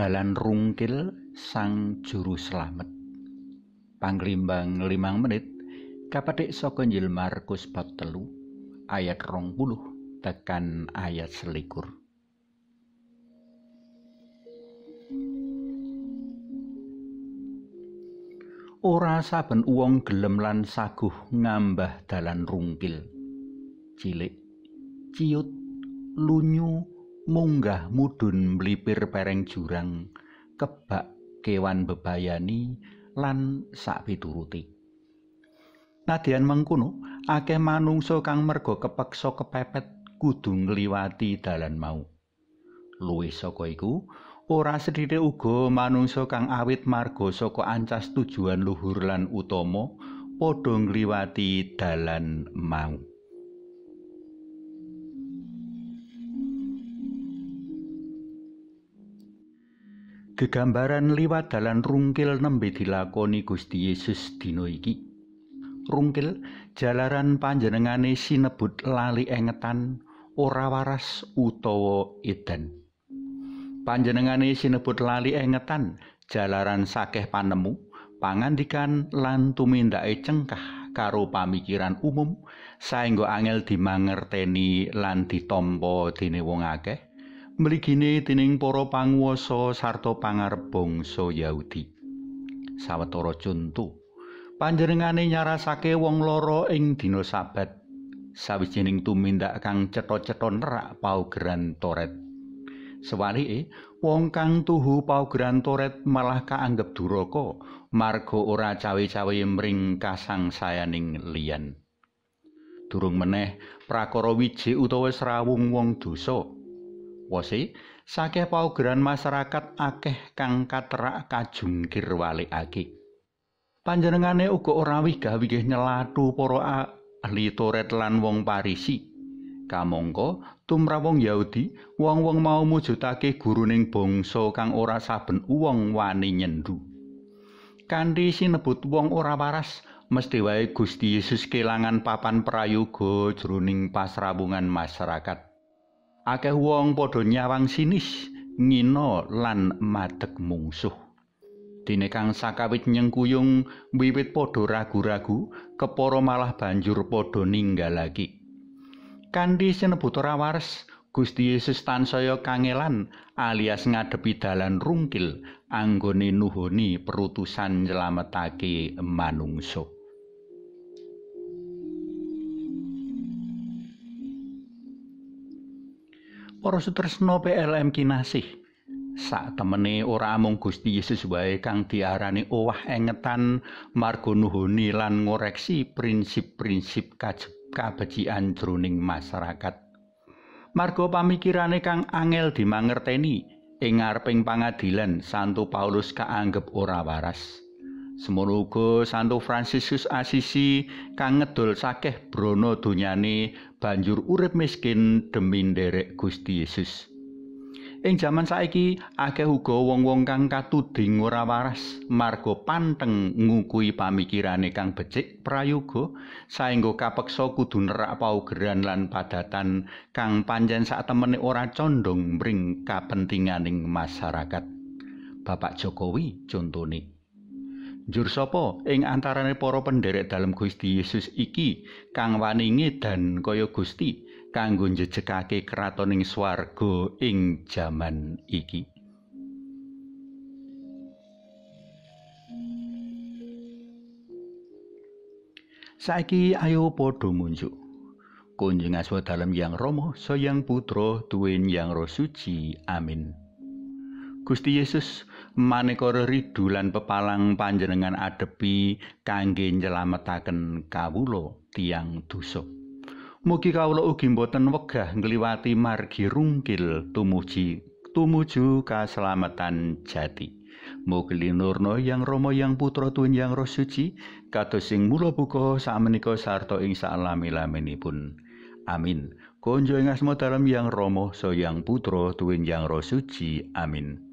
Dalan Rungkil Sang Juru selamat. Panglimbang limang menit kapadik sokonjil Markus bab telu ayat rong puluh tekan ayat selikur. Ora saben uang gelem lan saguh ngambah dalan rungkil. Cilik, ciut, lunyu, munggah mudun mlipir pereng jurang kebak kewan bebayani lan sak pituruti nadyan mengkono akeh manungsa kang mergo kepeksa kepepet kudu ngliwati dalan mau luwih saka iku ora sedhire uga manungsa kang awit marga saka ancas tujuan luhur lan utama padha ngliwati dalan mau gegambaran liwat dalan rungkil nembe dilakoni Gusti Yesus dina iki. Rungkil jalaran panjenengane sinebut lali engetan ora waras utawa edan. Panjenengane sinebut lali engetan jalaran sakeh panemu, pangandikan lan tumindake cengkah karo pamikiran umum saenggo angel dimangerteni lan ditampa dene wong akeh. mligine dening para panguwasa sarta pangarep bangsa Yahudi. Sawetara conto panjenengane nyarasake wong loro ing dina sabat sawijining tumindak kang cetha-cetha nerak paugeran toret. Sewalike wong kang tuhu paugeran toret malah kaanggep duraka marga ora cawe-cawe mring kasangsayaning liyan. Durung meneh prakara wiji utawa srawung wong dosa. wose sakeh paugeran masyarakat akeh kang katerak kajungkir walikake panjenengane uga ora wigah wigih nyelatu para ahli toret lan wong parisi kamangka tumrap wong yahudi wong-wong mau mujudake guruning bangsa kang ora saben uwong wani nyendhu kanthi sinebut wong ora waras mesti wae Gusti Yesus kelangan papan prayoga jroning pasrawungan masyarakat Ake wong padha nyawang sinis ngina lan madeg mungsuh dene kang sakawit nyengkuyung wiwit padha ragu-ragu kepara malah banjur padha ninggal lagi kanthi senebut rawars Gusti Yesus tansaya kangelan alias ngadepi dalan rungkil anggone nuhoni perutusan nyelametake manungsa para sutresna PLM kinasih sak temene ora amung Gusti Yesus wae kang diarani owah engetan margo nuhuni lan ngoreksi prinsip-prinsip kabecikan jroning masyarakat. Margo pamikirane kang angel dimangerteni ing ngareping pangadilan Santo Paulus kaanggep ora waras. Semono Santo Fransiskus Asisi kang ngedol sakeh brana donyane banjur urip miskin demi nderek Gusti Yesus. Ing jaman saiki akeh uga wong-wong kang katuding ora waras, marga panteng ngukui pamikirane kang becik prayoga, saenggo kapeksa kudu nerak paugeran lan padatan kang panjen sak temene ora condong mring kapentinganing masyarakat. Bapak Jokowi contone. nih. Jur sapa ing antarane para penderek dalam Gusti Yesus iki kang Waninge dan kaya Gusti kanggo njejekake kratoning swarga ing jaman iki. Saiki ayo padha munjuk. Kunjung aswa dalam yang romo, soyang putra, tuwin yang roh suci. Amin. Gusti Yesus maneka ridu lan pepalang panjenengan adepi kangge nyelametaken kabulo tiang dosa. Mugi kawula ugi boten wegah ngliwati margi rungkil tumuji tumuju selamatan jati. Mugi linurno yang Rama yang Putra Tuhan yang Roh Suci kados sing mula buka sakmenika sarta ing salami-laminipun. Amin. Konjo ing asma dalam yang Rama so yang Putra Tuwin yang Roh Suci. Amin.